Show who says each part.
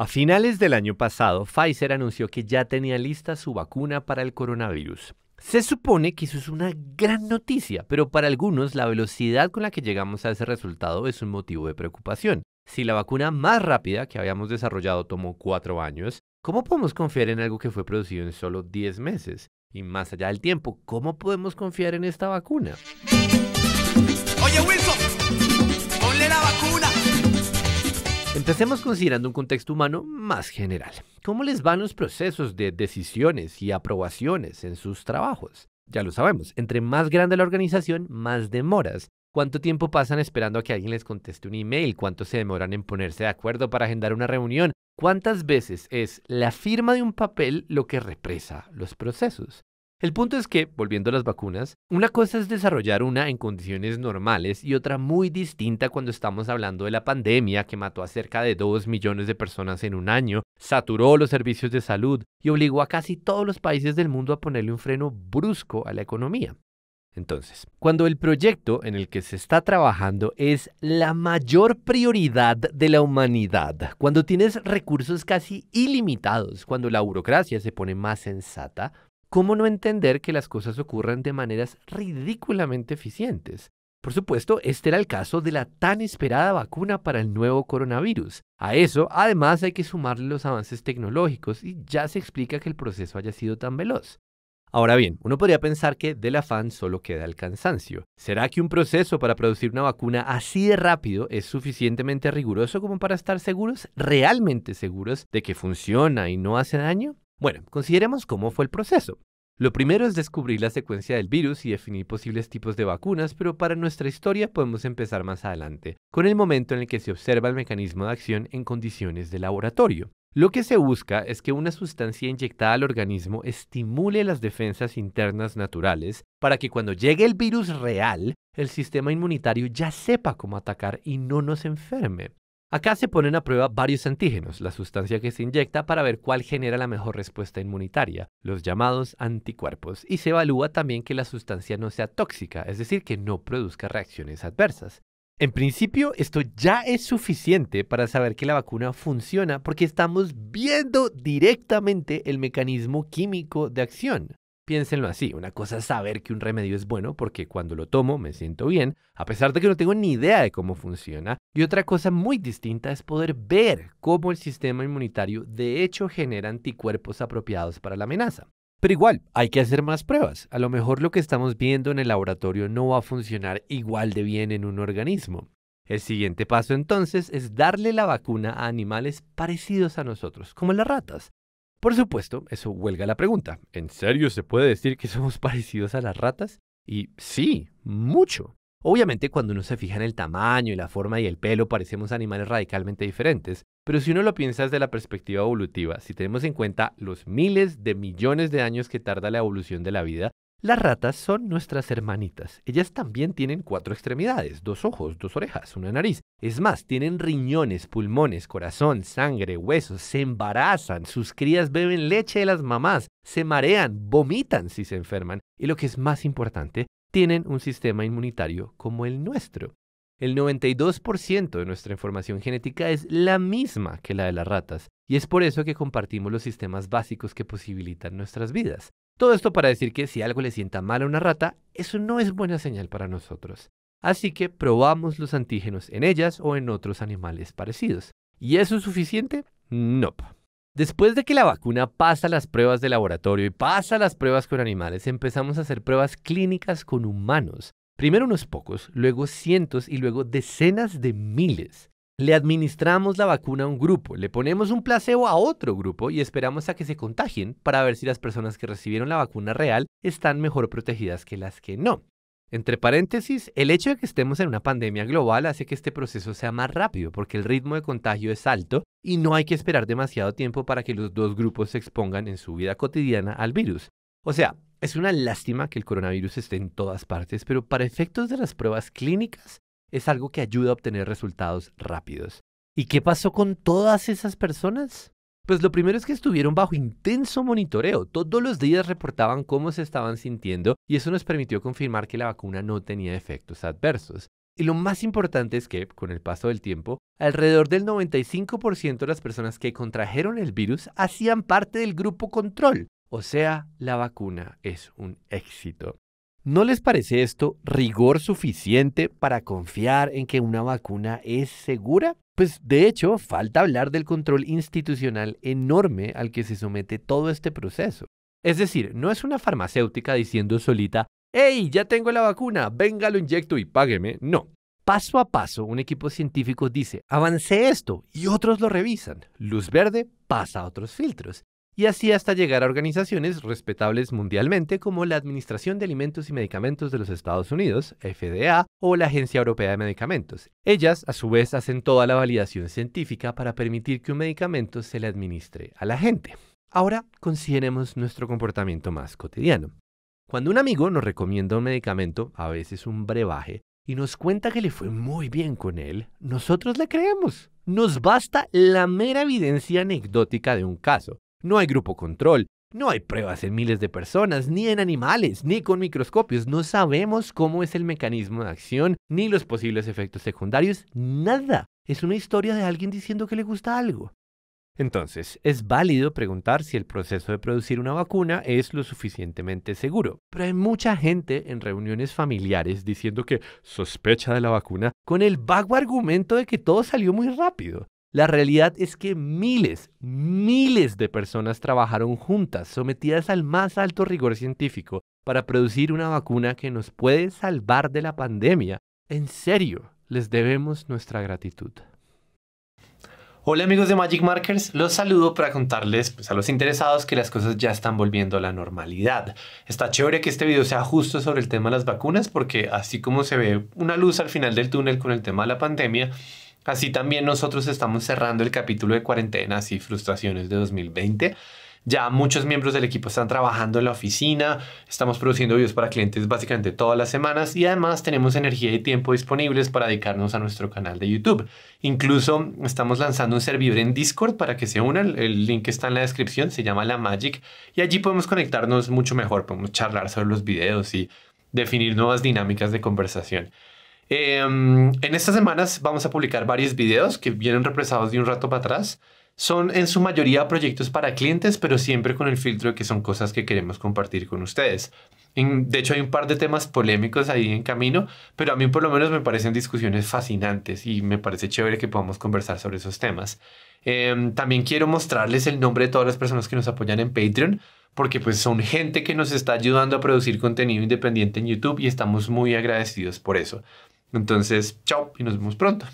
Speaker 1: A finales del año pasado, Pfizer anunció que ya tenía lista su vacuna para el coronavirus. Se supone que eso es una gran noticia, pero para algunos la velocidad con la que llegamos a ese resultado es un motivo de preocupación. Si la vacuna más rápida que habíamos desarrollado tomó cuatro años, ¿cómo podemos confiar en algo que fue producido en solo 10 meses? Y más allá del tiempo, ¿cómo podemos confiar en esta vacuna? Oye Wilson, ponle la vacuna. Empecemos considerando un contexto humano más general. ¿Cómo les van los procesos de decisiones y aprobaciones en sus trabajos? Ya lo sabemos, entre más grande la organización, más demoras. ¿Cuánto tiempo pasan esperando a que alguien les conteste un email? ¿Cuánto se demoran en ponerse de acuerdo para agendar una reunión? ¿Cuántas veces es la firma de un papel lo que represa los procesos? El punto es que, volviendo a las vacunas, una cosa es desarrollar una en condiciones normales y otra muy distinta cuando estamos hablando de la pandemia que mató a cerca de 2 millones de personas en un año, saturó los servicios de salud y obligó a casi todos los países del mundo a ponerle un freno brusco a la economía. Entonces, cuando el proyecto en el que se está trabajando es la mayor prioridad de la humanidad, cuando tienes recursos casi ilimitados, cuando la burocracia se pone más sensata, ¿Cómo no entender que las cosas ocurran de maneras ridículamente eficientes? Por supuesto, este era el caso de la tan esperada vacuna para el nuevo coronavirus. A eso, además, hay que sumarle los avances tecnológicos y ya se explica que el proceso haya sido tan veloz. Ahora bien, uno podría pensar que del afán solo queda el cansancio. ¿Será que un proceso para producir una vacuna así de rápido es suficientemente riguroso como para estar seguros, realmente seguros, de que funciona y no hace daño? Bueno, consideremos cómo fue el proceso. Lo primero es descubrir la secuencia del virus y definir posibles tipos de vacunas, pero para nuestra historia podemos empezar más adelante, con el momento en el que se observa el mecanismo de acción en condiciones de laboratorio. Lo que se busca es que una sustancia inyectada al organismo estimule las defensas internas naturales para que cuando llegue el virus real, el sistema inmunitario ya sepa cómo atacar y no nos enferme. Acá se ponen a prueba varios antígenos, la sustancia que se inyecta para ver cuál genera la mejor respuesta inmunitaria, los llamados anticuerpos, y se evalúa también que la sustancia no sea tóxica, es decir, que no produzca reacciones adversas. En principio, esto ya es suficiente para saber que la vacuna funciona porque estamos viendo directamente el mecanismo químico de acción. Piénsenlo así, una cosa es saber que un remedio es bueno porque cuando lo tomo me siento bien, a pesar de que no tengo ni idea de cómo funciona, y otra cosa muy distinta es poder ver cómo el sistema inmunitario de hecho genera anticuerpos apropiados para la amenaza. Pero igual, hay que hacer más pruebas. A lo mejor lo que estamos viendo en el laboratorio no va a funcionar igual de bien en un organismo. El siguiente paso entonces es darle la vacuna a animales parecidos a nosotros, como las ratas, por supuesto, eso huelga la pregunta. ¿En serio se puede decir que somos parecidos a las ratas? Y sí, mucho. Obviamente cuando uno se fija en el tamaño y la forma y el pelo parecemos animales radicalmente diferentes, pero si uno lo piensa desde la perspectiva evolutiva, si tenemos en cuenta los miles de millones de años que tarda la evolución de la vida, las ratas son nuestras hermanitas. Ellas también tienen cuatro extremidades, dos ojos, dos orejas, una nariz. Es más, tienen riñones, pulmones, corazón, sangre, huesos, se embarazan, sus crías beben leche de las mamás, se marean, vomitan si se enferman y lo que es más importante, tienen un sistema inmunitario como el nuestro. El 92% de nuestra información genética es la misma que la de las ratas, y es por eso que compartimos los sistemas básicos que posibilitan nuestras vidas. Todo esto para decir que si algo le sienta mal a una rata, eso no es buena señal para nosotros. Así que probamos los antígenos en ellas o en otros animales parecidos. ¿Y eso es suficiente? No. Después de que la vacuna pasa las pruebas de laboratorio y pasa las pruebas con animales, empezamos a hacer pruebas clínicas con humanos. Primero unos pocos, luego cientos y luego decenas de miles. Le administramos la vacuna a un grupo, le ponemos un placebo a otro grupo y esperamos a que se contagien para ver si las personas que recibieron la vacuna real están mejor protegidas que las que no. Entre paréntesis, el hecho de que estemos en una pandemia global hace que este proceso sea más rápido porque el ritmo de contagio es alto y no hay que esperar demasiado tiempo para que los dos grupos se expongan en su vida cotidiana al virus. O sea, es una lástima que el coronavirus esté en todas partes, pero para efectos de las pruebas clínicas, es algo que ayuda a obtener resultados rápidos. ¿Y qué pasó con todas esas personas? Pues lo primero es que estuvieron bajo intenso monitoreo. Todos los días reportaban cómo se estaban sintiendo y eso nos permitió confirmar que la vacuna no tenía efectos adversos. Y lo más importante es que, con el paso del tiempo, alrededor del 95% de las personas que contrajeron el virus hacían parte del grupo control. O sea, la vacuna es un éxito. ¿No les parece esto rigor suficiente para confiar en que una vacuna es segura? Pues de hecho, falta hablar del control institucional enorme al que se somete todo este proceso. Es decir, no es una farmacéutica diciendo solita, ¡Hey, ya tengo la vacuna! Venga, lo inyecto y págueme. No. Paso a paso, un equipo científico dice, avancé esto y otros lo revisan. Luz verde pasa a otros filtros y así hasta llegar a organizaciones respetables mundialmente como la Administración de Alimentos y Medicamentos de los Estados Unidos, FDA, o la Agencia Europea de Medicamentos. Ellas, a su vez, hacen toda la validación científica para permitir que un medicamento se le administre a la gente. Ahora consideremos nuestro comportamiento más cotidiano. Cuando un amigo nos recomienda un medicamento, a veces un brebaje, y nos cuenta que le fue muy bien con él, nosotros le creemos. Nos basta la mera evidencia anecdótica de un caso, no hay grupo control, no hay pruebas en miles de personas, ni en animales, ni con microscopios. No sabemos cómo es el mecanismo de acción, ni los posibles efectos secundarios, nada. Es una historia de alguien diciendo que le gusta algo. Entonces, es válido preguntar si el proceso de producir una vacuna es lo suficientemente seguro, pero hay mucha gente en reuniones familiares diciendo que sospecha de la vacuna con el vago argumento de que todo salió muy rápido. La realidad es que miles, miles de personas trabajaron juntas, sometidas al más alto rigor científico, para producir una vacuna que nos puede salvar de la pandemia. En serio, les debemos nuestra gratitud. Hola amigos de Magic Markers, los saludo para contarles pues, a los interesados que las cosas ya están volviendo a la normalidad. Está chévere que este video sea justo sobre el tema de las vacunas porque así como se ve una luz al final del túnel con el tema de la pandemia, Así también nosotros estamos cerrando el capítulo de cuarentenas y frustraciones de 2020. Ya muchos miembros del equipo están trabajando en la oficina, estamos produciendo videos para clientes básicamente todas las semanas y además tenemos energía y tiempo disponibles para dedicarnos a nuestro canal de YouTube. Incluso estamos lanzando un servidor en Discord para que se unan, el link está en la descripción, se llama La Magic y allí podemos conectarnos mucho mejor, podemos charlar sobre los videos y definir nuevas dinámicas de conversación. Em, en estas semanas vamos a publicar varios videos que vienen represados de un rato para atrás. Son en su mayoría proyectos para clientes, pero siempre con el filtro de que son cosas que queremos compartir con ustedes. de hecho, hay un par de temas polémicos ahí en camino, pero a mí por lo menos me parecen discusiones fascinantes y me parece chévere que podamos conversar sobre esos temas. Em, también quiero mostrarles el nombre de todas las personas que nos apoyan en Patreon, porque pues son gente que nos está ayudando a producir contenido independiente en YouTube y estamos muy agradecidos por eso. Entonces, chao y nos vemos pronto.